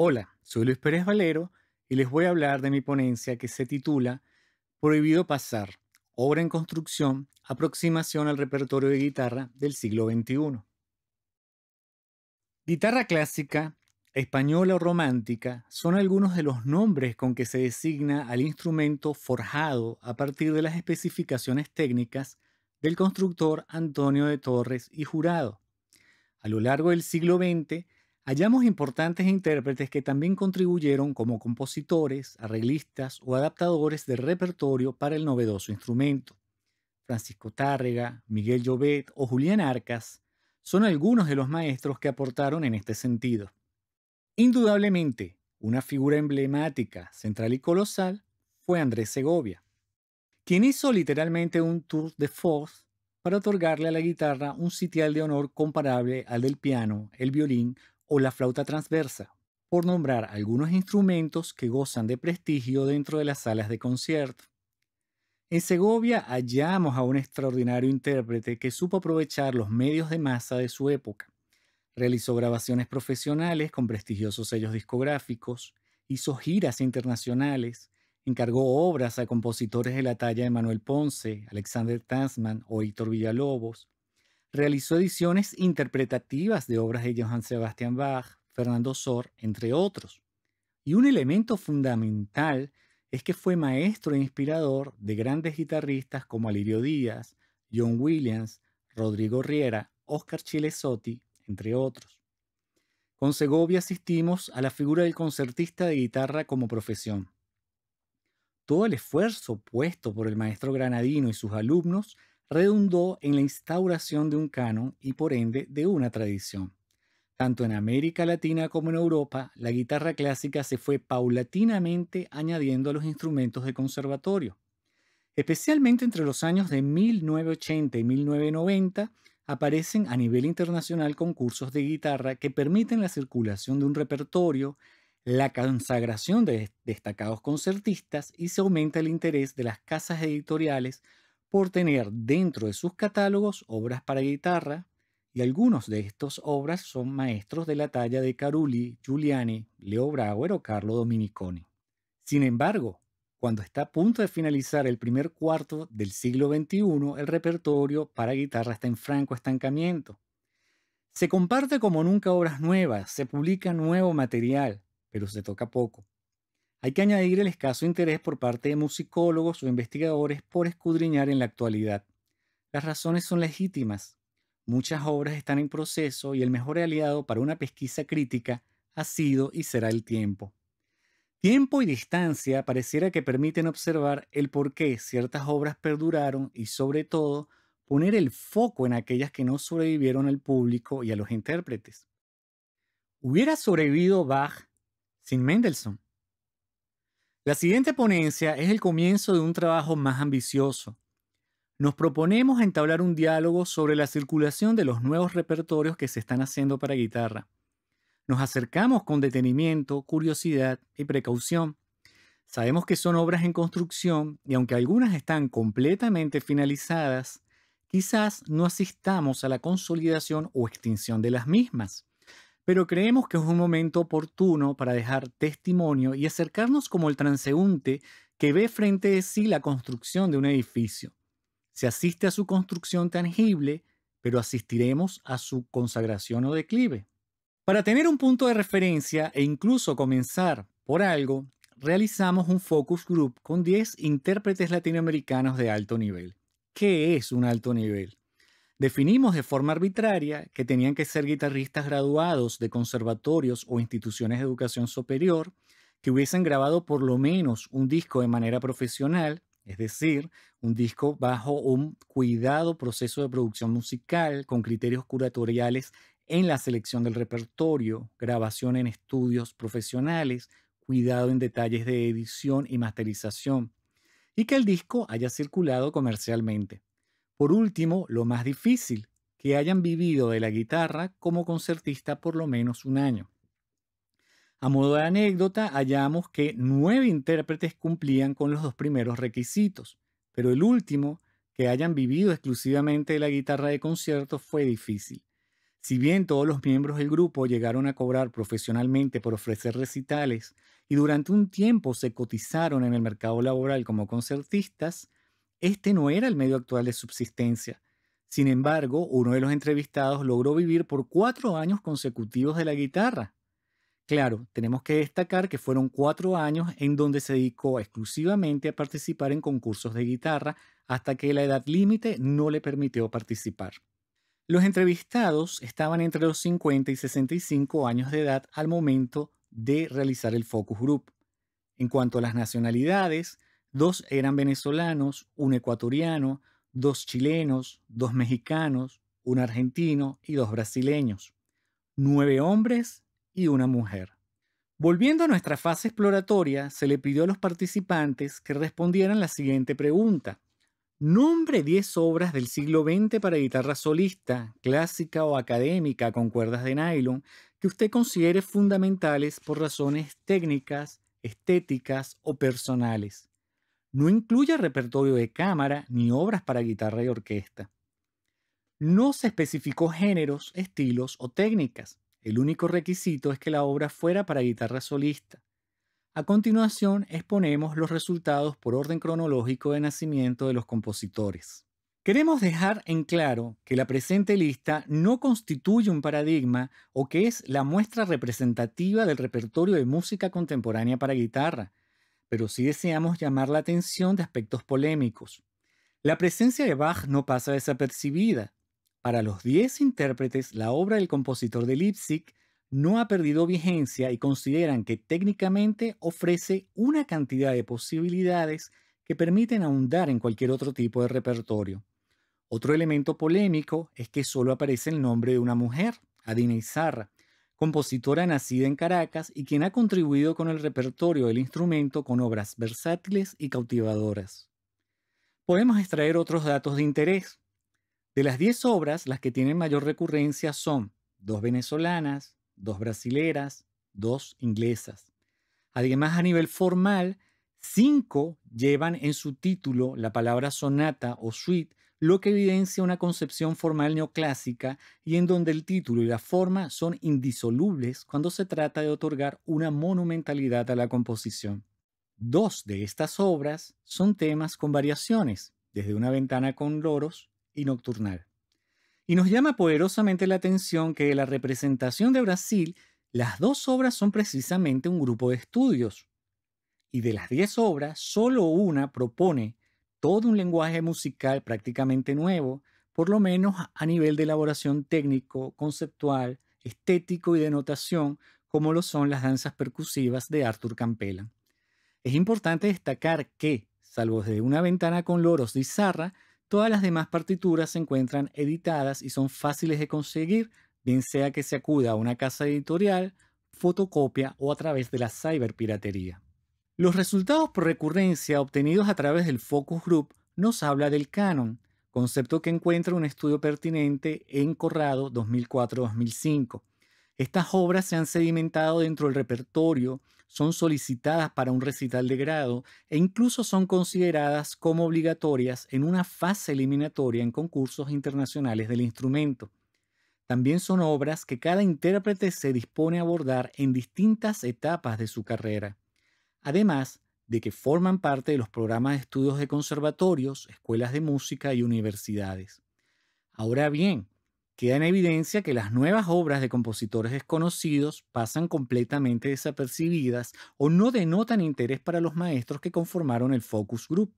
Hola, soy Luis Pérez Valero y les voy a hablar de mi ponencia que se titula Prohibido pasar, obra en construcción, aproximación al repertorio de guitarra del siglo XXI. Guitarra clásica, española o romántica son algunos de los nombres con que se designa al instrumento forjado a partir de las especificaciones técnicas del constructor Antonio de Torres y Jurado. A lo largo del siglo XX hallamos importantes intérpretes que también contribuyeron como compositores, arreglistas o adaptadores de repertorio para el novedoso instrumento. Francisco Tárrega, Miguel Llobet o Julián Arcas son algunos de los maestros que aportaron en este sentido. Indudablemente, una figura emblemática, central y colosal fue Andrés Segovia, quien hizo literalmente un tour de force para otorgarle a la guitarra un sitial de honor comparable al del piano, el violín o la flauta transversa, por nombrar algunos instrumentos que gozan de prestigio dentro de las salas de concierto. En Segovia hallamos a un extraordinario intérprete que supo aprovechar los medios de masa de su época Realizó grabaciones profesionales con prestigiosos sellos discográficos, hizo giras internacionales, encargó obras a compositores de la talla de Manuel Ponce, Alexander Tansman o Víctor Villalobos, realizó ediciones interpretativas de obras de Johann Sebastian Bach, Fernando Sor, entre otros. Y un elemento fundamental es que fue maestro e inspirador de grandes guitarristas como Alirio Díaz, John Williams, Rodrigo Riera, Oscar Chilesotti, entre otros. Con Segovia asistimos a la figura del concertista de guitarra como profesión. Todo el esfuerzo puesto por el maestro granadino y sus alumnos redundó en la instauración de un canon y por ende de una tradición. Tanto en América Latina como en Europa, la guitarra clásica se fue paulatinamente añadiendo a los instrumentos de conservatorio. Especialmente entre los años de 1980 y 1990, aparecen a nivel internacional concursos de guitarra que permiten la circulación de un repertorio, la consagración de destacados concertistas y se aumenta el interés de las casas editoriales por tener dentro de sus catálogos obras para guitarra, y algunos de estas obras son maestros de la talla de Carulli, Giuliani, Leo Brauer o Carlo Dominiconi. Sin embargo, cuando está a punto de finalizar el primer cuarto del siglo XXI, el repertorio para guitarra está en franco estancamiento. Se comparte como nunca obras nuevas, se publica nuevo material, pero se toca poco. Hay que añadir el escaso interés por parte de musicólogos o investigadores por escudriñar en la actualidad. Las razones son legítimas. Muchas obras están en proceso y el mejor aliado para una pesquisa crítica ha sido y será el tiempo. Tiempo y distancia pareciera que permiten observar el por qué ciertas obras perduraron y sobre todo poner el foco en aquellas que no sobrevivieron al público y a los intérpretes. ¿Hubiera sobrevivido Bach sin Mendelssohn? La siguiente ponencia es el comienzo de un trabajo más ambicioso. Nos proponemos entablar un diálogo sobre la circulación de los nuevos repertorios que se están haciendo para guitarra nos acercamos con detenimiento, curiosidad y precaución. Sabemos que son obras en construcción y aunque algunas están completamente finalizadas, quizás no asistamos a la consolidación o extinción de las mismas. Pero creemos que es un momento oportuno para dejar testimonio y acercarnos como el transeúnte que ve frente de sí la construcción de un edificio. Se asiste a su construcción tangible, pero asistiremos a su consagración o declive. Para tener un punto de referencia e incluso comenzar por algo, realizamos un focus group con 10 intérpretes latinoamericanos de alto nivel. ¿Qué es un alto nivel? Definimos de forma arbitraria que tenían que ser guitarristas graduados de conservatorios o instituciones de educación superior, que hubiesen grabado por lo menos un disco de manera profesional, es decir, un disco bajo un cuidado proceso de producción musical con criterios curatoriales en la selección del repertorio, grabación en estudios profesionales, cuidado en detalles de edición y masterización, y que el disco haya circulado comercialmente. Por último, lo más difícil, que hayan vivido de la guitarra como concertista por lo menos un año. A modo de anécdota, hallamos que nueve intérpretes cumplían con los dos primeros requisitos, pero el último, que hayan vivido exclusivamente de la guitarra de concierto, fue difícil. Si bien todos los miembros del grupo llegaron a cobrar profesionalmente por ofrecer recitales y durante un tiempo se cotizaron en el mercado laboral como concertistas, este no era el medio actual de subsistencia. Sin embargo, uno de los entrevistados logró vivir por cuatro años consecutivos de la guitarra. Claro, tenemos que destacar que fueron cuatro años en donde se dedicó exclusivamente a participar en concursos de guitarra hasta que la edad límite no le permitió participar. Los entrevistados estaban entre los 50 y 65 años de edad al momento de realizar el focus group. En cuanto a las nacionalidades, dos eran venezolanos, un ecuatoriano, dos chilenos, dos mexicanos, un argentino y dos brasileños. Nueve hombres y una mujer. Volviendo a nuestra fase exploratoria, se le pidió a los participantes que respondieran la siguiente pregunta. Nombre 10 obras del siglo XX para guitarra solista, clásica o académica con cuerdas de nylon que usted considere fundamentales por razones técnicas, estéticas o personales. No incluya repertorio de cámara ni obras para guitarra y orquesta. No se especificó géneros, estilos o técnicas. El único requisito es que la obra fuera para guitarra solista. A continuación, exponemos los resultados por orden cronológico de nacimiento de los compositores. Queremos dejar en claro que la presente lista no constituye un paradigma o que es la muestra representativa del repertorio de música contemporánea para guitarra, pero sí deseamos llamar la atención de aspectos polémicos. La presencia de Bach no pasa desapercibida. Para los 10 intérpretes, la obra del compositor de Leipzig no ha perdido vigencia y consideran que técnicamente ofrece una cantidad de posibilidades que permiten ahondar en cualquier otro tipo de repertorio. Otro elemento polémico es que solo aparece el nombre de una mujer, Adina Izarra, compositora nacida en Caracas y quien ha contribuido con el repertorio del instrumento con obras versátiles y cautivadoras. Podemos extraer otros datos de interés. De las 10 obras, las que tienen mayor recurrencia son dos venezolanas, dos brasileras, dos inglesas. Además, a nivel formal, cinco llevan en su título la palabra sonata o suite, lo que evidencia una concepción formal neoclásica y en donde el título y la forma son indisolubles cuando se trata de otorgar una monumentalidad a la composición. Dos de estas obras son temas con variaciones, desde una ventana con loros y nocturnal. Y nos llama poderosamente la atención que de la representación de Brasil, las dos obras son precisamente un grupo de estudios. Y de las diez obras, solo una propone todo un lenguaje musical prácticamente nuevo, por lo menos a nivel de elaboración técnico, conceptual, estético y de notación, como lo son las danzas percusivas de Arthur Campela. Es importante destacar que, salvo desde una ventana con loros de Izarra, Todas las demás partituras se encuentran editadas y son fáciles de conseguir, bien sea que se acuda a una casa editorial, fotocopia o a través de la cyberpiratería. Los resultados por recurrencia obtenidos a través del focus group nos habla del canon, concepto que encuentra un estudio pertinente en Corrado 2004-2005. Estas obras se han sedimentado dentro del repertorio, son solicitadas para un recital de grado e incluso son consideradas como obligatorias en una fase eliminatoria en concursos internacionales del instrumento. También son obras que cada intérprete se dispone a abordar en distintas etapas de su carrera. Además de que forman parte de los programas de estudios de conservatorios, escuelas de música y universidades. Ahora bien, queda en evidencia que las nuevas obras de compositores desconocidos pasan completamente desapercibidas o no denotan interés para los maestros que conformaron el focus group.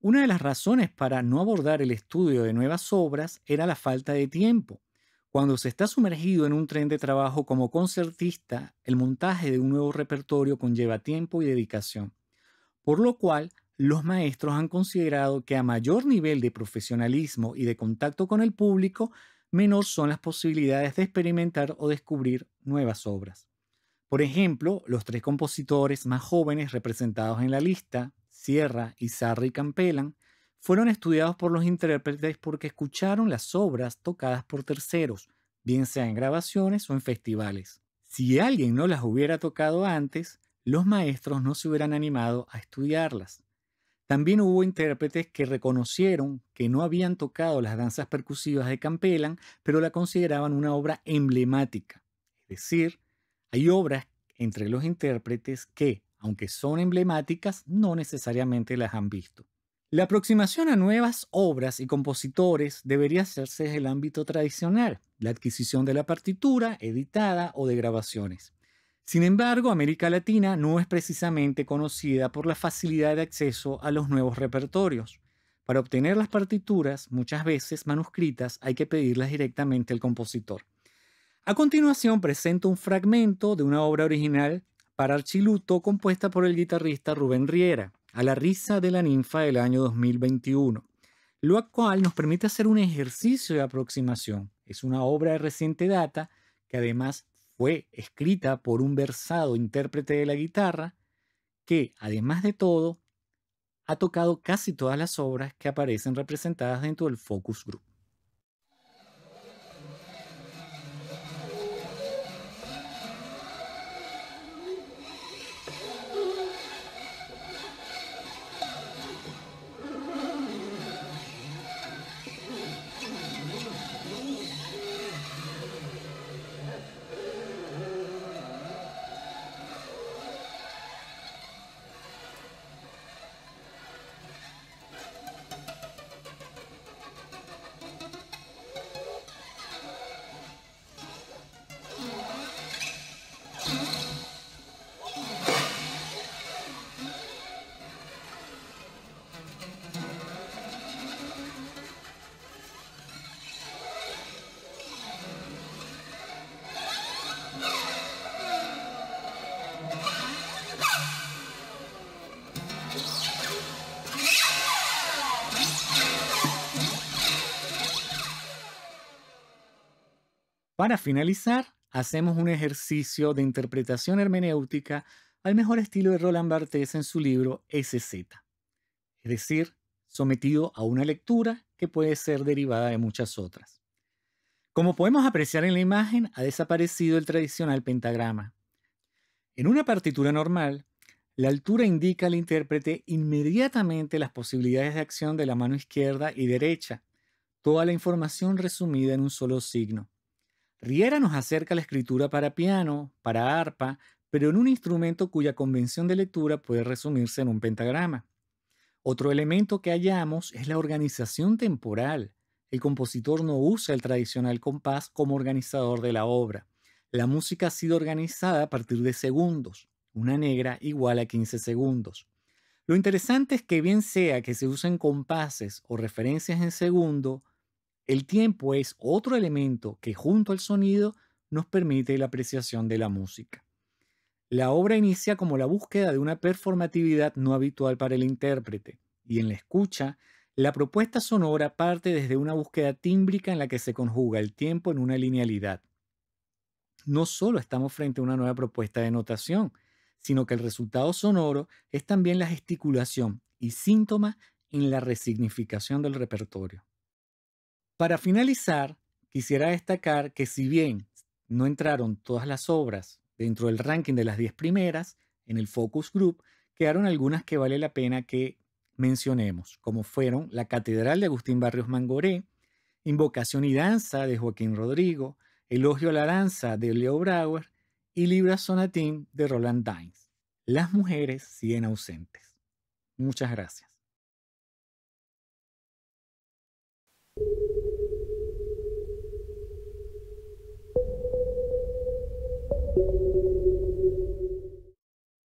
Una de las razones para no abordar el estudio de nuevas obras era la falta de tiempo. Cuando se está sumergido en un tren de trabajo como concertista, el montaje de un nuevo repertorio conlleva tiempo y dedicación, por lo cual los maestros han considerado que a mayor nivel de profesionalismo y de contacto con el público, menor son las posibilidades de experimentar o descubrir nuevas obras. Por ejemplo, los tres compositores más jóvenes representados en la lista, Sierra, y y Campelan, fueron estudiados por los intérpretes porque escucharon las obras tocadas por terceros, bien sea en grabaciones o en festivales. Si alguien no las hubiera tocado antes, los maestros no se hubieran animado a estudiarlas. También hubo intérpretes que reconocieron que no habían tocado las danzas percusivas de Campelan, pero la consideraban una obra emblemática. Es decir, hay obras entre los intérpretes que, aunque son emblemáticas, no necesariamente las han visto. La aproximación a nuevas obras y compositores debería hacerse desde el ámbito tradicional, la adquisición de la partitura editada o de grabaciones. Sin embargo, América Latina no es precisamente conocida por la facilidad de acceso a los nuevos repertorios. Para obtener las partituras, muchas veces manuscritas, hay que pedirlas directamente al compositor. A continuación presento un fragmento de una obra original para Archiluto compuesta por el guitarrista Rubén Riera, A la risa de la ninfa del año 2021, lo cual nos permite hacer un ejercicio de aproximación. Es una obra de reciente data que además fue escrita por un versado intérprete de la guitarra que, además de todo, ha tocado casi todas las obras que aparecen representadas dentro del focus group. Para finalizar, hacemos un ejercicio de interpretación hermenéutica al mejor estilo de Roland Barthes en su libro SZ, es decir, sometido a una lectura que puede ser derivada de muchas otras. Como podemos apreciar en la imagen, ha desaparecido el tradicional pentagrama. En una partitura normal, la altura indica al intérprete inmediatamente las posibilidades de acción de la mano izquierda y derecha, toda la información resumida en un solo signo. Riera nos acerca la escritura para piano, para arpa, pero en un instrumento cuya convención de lectura puede resumirse en un pentagrama. Otro elemento que hallamos es la organización temporal. El compositor no usa el tradicional compás como organizador de la obra. La música ha sido organizada a partir de segundos, una negra igual a 15 segundos. Lo interesante es que bien sea que se usen compases o referencias en segundo, el tiempo es otro elemento que junto al sonido nos permite la apreciación de la música. La obra inicia como la búsqueda de una performatividad no habitual para el intérprete, y en la escucha, la propuesta sonora parte desde una búsqueda tímbrica en la que se conjuga el tiempo en una linealidad. No solo estamos frente a una nueva propuesta de notación, sino que el resultado sonoro es también la gesticulación y síntoma en la resignificación del repertorio. Para finalizar, quisiera destacar que si bien no entraron todas las obras dentro del ranking de las 10 primeras, en el Focus Group, quedaron algunas que vale la pena que mencionemos, como fueron La Catedral de Agustín Barrios Mangoré, Invocación y Danza de Joaquín Rodrigo, Elogio a la Danza de Leo Brauer y Libra Sonatín de Roland Dines. Las mujeres siguen ausentes. Muchas gracias.